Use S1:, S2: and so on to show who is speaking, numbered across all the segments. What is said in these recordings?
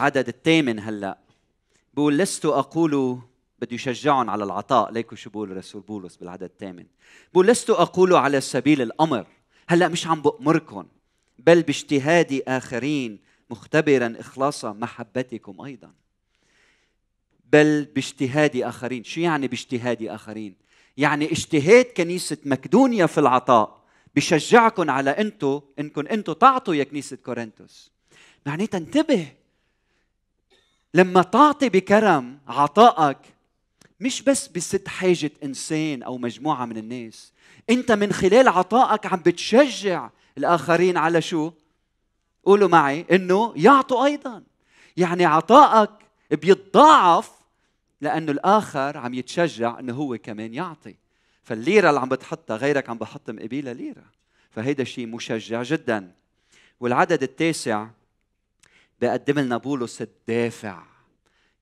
S1: العدد الثامن هلا بقول لست اقول بده يشجعهم على العطاء ليكو شو بقول الرسول بولس بالعدد الثامن بقول لست اقول على سبيل الامر هلا مش عم بامركم بل باجتهاد اخرين مختبرا اخلاص محبتكم ايضا بل باجتهاد اخرين شو يعني باجتهاد اخرين يعني اجتهاد كنيسه مكدونيا في العطاء بشجعكم على انتو انكم انتو تعطوا يا كنيسه كورنثوس معناتها انتبه لما تعطي بكرم عطائك مش بس بست حاجة إنسان أو مجموعة من الناس أنت من خلال عطائك عم بتشجع الآخرين على شو؟ قولوا معي إنه يعطوا أيضا يعني عطائك بيتضاعف لأنه الآخر عم يتشجع إنه هو كمان يعطي فالليرة اللي عم بتحطها غيرك عم بحط مقبيلة ليرة فهيدا شيء مشجع جدا والعدد التاسع بيقدم لنا بولس الدافع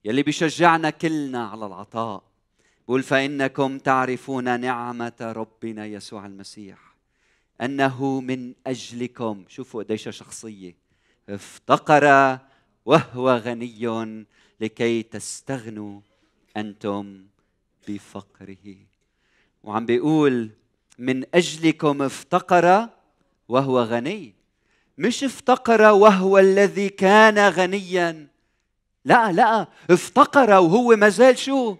S1: يلي بيشجعنا كلنا على العطاء بقول فإنكم تعرفون نعمة ربنا يسوع المسيح أنه من أجلكم شوفوا قديش شخصية افتقر وهو غني لكي تستغنوا أنتم بفقره وعم بيقول من أجلكم افتقر وهو غني مش افتقر وهو الذي كان غنيا لا لا افتقر وهو مازال شو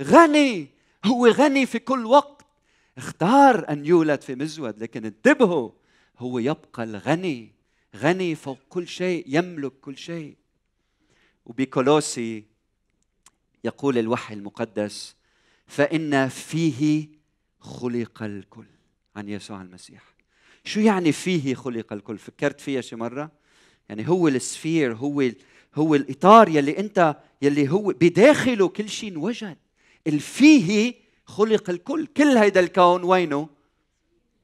S1: غني هو غني في كل وقت اختار ان يولد في مزود لكن انتبهوا هو يبقى الغني غني فوق كل شيء يملك كل شيء وبكولوسي يقول الوحي المقدس فان فيه خلق الكل عن يسوع المسيح شو يعني فيه خلق الكل فكرت فيها شي مره يعني هو السفير هو هو الاطار يلي انت يلي هو بداخله كل شيء انوجد الفيه خلق الكل كل هيدا الكون وينه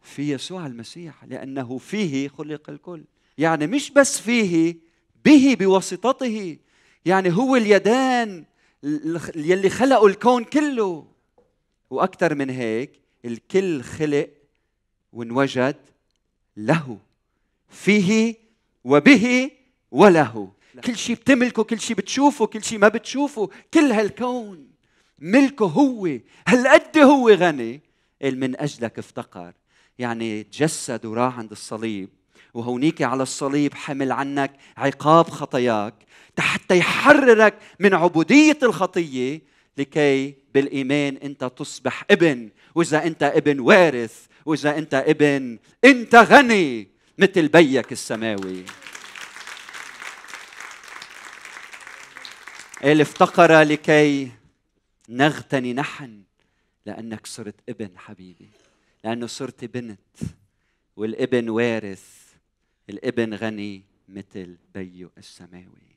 S1: في يسوع المسيح لانه فيه خلق الكل يعني مش بس فيه به بواسطته يعني هو اليدان يلي خلقوا الكون كله واكثر من هيك الكل خلق وانوجد له فيه وبه وله كل شيء بتملكه كل شيء بتشوفه كل شيء ما بتشوفه كل هالكون ملكه هو هالقد هو غني قال من أجلك افتقر يعني تجسد وراح عند الصليب وهونيك على الصليب حمل عنك عقاب خطاياك حتى يحررك من عبودية الخطية لكي بالإيمان أنت تصبح ابن وإذا أنت ابن وارث واذا انت ابن انت غني مثل بيك السماوي قال افتقر لكي نغتني نحن لانك صرت ابن حبيبي لانه صرت بنت والابن وارث الابن غني مثل بيه السماوي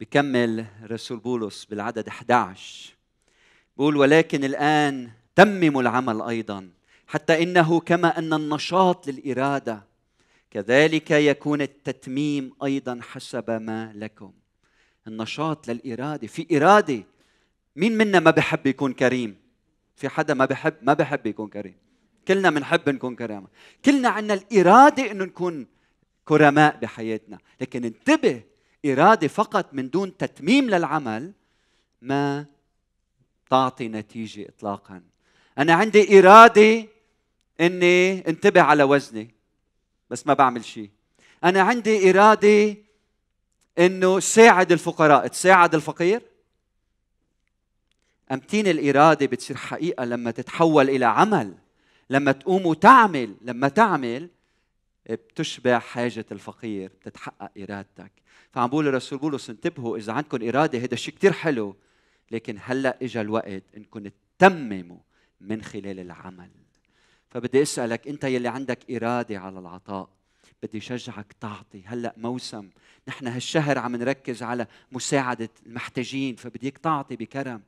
S1: بكمل رسول بولس بالعدد 11 بقول ولكن الآن تمموا العمل ايضا حتى انه كما ان النشاط للاراده كذلك يكون التتميم ايضا حسب ما لكم النشاط للاراده في اراده مين منا ما بحب يكون كريم في حدا ما بحب ما بحب يكون كريم كلنا بنحب نكون كرامه كلنا عندنا الاراده انه نكون كرماء بحياتنا لكن انتبه اراده فقط من دون تتميم للعمل ما تعطي نتيجه اطلاقا انا عندي اراده اني انتبه على وزني بس ما بعمل شيء انا عندي اراده انه ساعد الفقراء تساعد الفقير امتين الاراده بتصير حقيقه لما تتحول الى عمل لما تقوم وتعمل لما تعمل بتشبع حاجة الفقير بتتحقق إرادتك فعم بقول الرسول بولس انتبهوا إذا عندكم إرادة هذا شيء كثير حلو لكن هلأ إجا الوقت إنكم تتمموا من خلال العمل فبدي اسالك انت يلي عندك اراده على العطاء بدي شجعك تعطي هلا موسم نحن هالشهر عم نركز على مساعده المحتاجين فبديك تعطي بكرم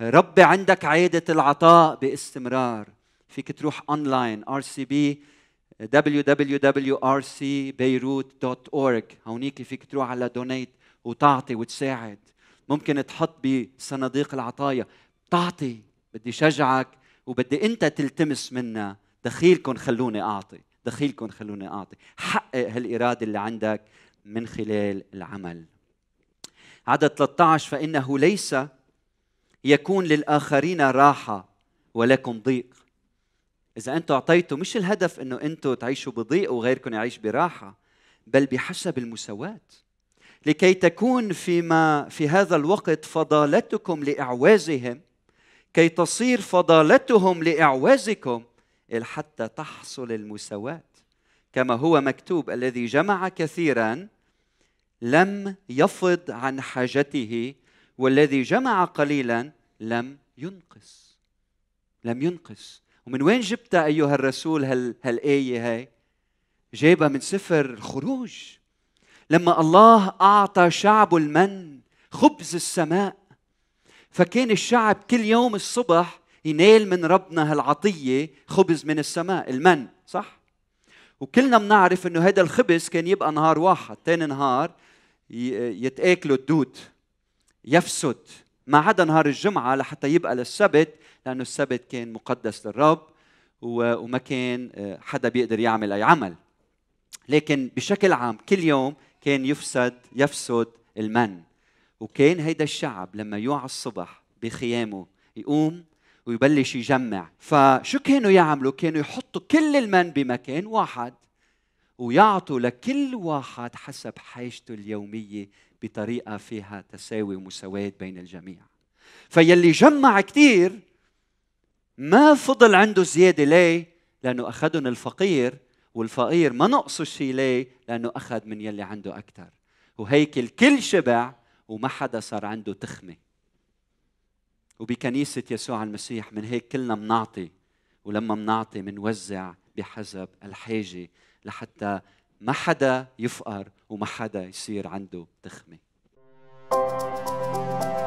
S1: ربي عندك عاده العطاء باستمرار فيك تروح اونلاين rcb www.rcbeirut.org هونيك فيك تروح على دونيت وتعطي وتساعد ممكن تحط بصناديق العطايا تعطي بدي شجعك وبدي انت تلتمس منا دخيلكم خلوني اعطي دخيلكم خلوني اعطي حقق هالاراده اللي عندك من خلال العمل عدد 13 فانه ليس يكون للاخرين راحه ولكم ضيق اذا انتم اعطيتوا مش الهدف انه انتم تعيشوا بضيق وغيركم يعيش براحه بل بحسب المساواه لكي تكون فيما في هذا الوقت فضالتكم لاعوازهم كي تصير فضالتهم لاعوازكم حتى تحصل المساواه كما هو مكتوب الذي جمع كثيرا لم يفض عن حاجته والذي جمع قليلا لم ينقص لم ينقص ومن وين جبتها ايها الرسول هال هالايه هاي جايبها من سفر الخروج لما الله اعطى شعبه المن خبز السماء فكان الشعب كل يوم الصبح ينال من ربنا هالعطية خبز من السماء المن صح؟ وكلنا بنعرف انه هذا الخبز كان يبقى نهار واحد ثاني نهار يتاكلوا الدود يفسد ما عدا نهار الجمعة لحتى يبقى للسبت لأنه السبت كان مقدس للرب وما كان آه، حدا بيقدر يعمل أي عمل لكن بشكل عام كل يوم كان يفسد يفسد المن وكان هيدا الشعب لما يوعى الصبح بخيامه يقوم ويبلش يجمع فشو كانوا يعملوا كانوا يحطوا كل المن بمكان واحد ويعطوا لكل واحد حسب حاجته اليومية بطريقة فيها تساوي ومساواة بين الجميع فيلي جمع كثير ما فضل عنده زيادة ليه؟ لأنه أخذهم الفقير والفقير ما نقصه شيء ليه؟ لأنه أخذ من يلي عنده أكثر وهيك الكل شبع وما حدا صار عنده تخمه وبكنيسه يسوع المسيح من هيك كلنا منعطي ولما منعطي منوزع بحسب الحاجه لحتى ما حدا يفقر وما حدا يصير عنده تخمه thank you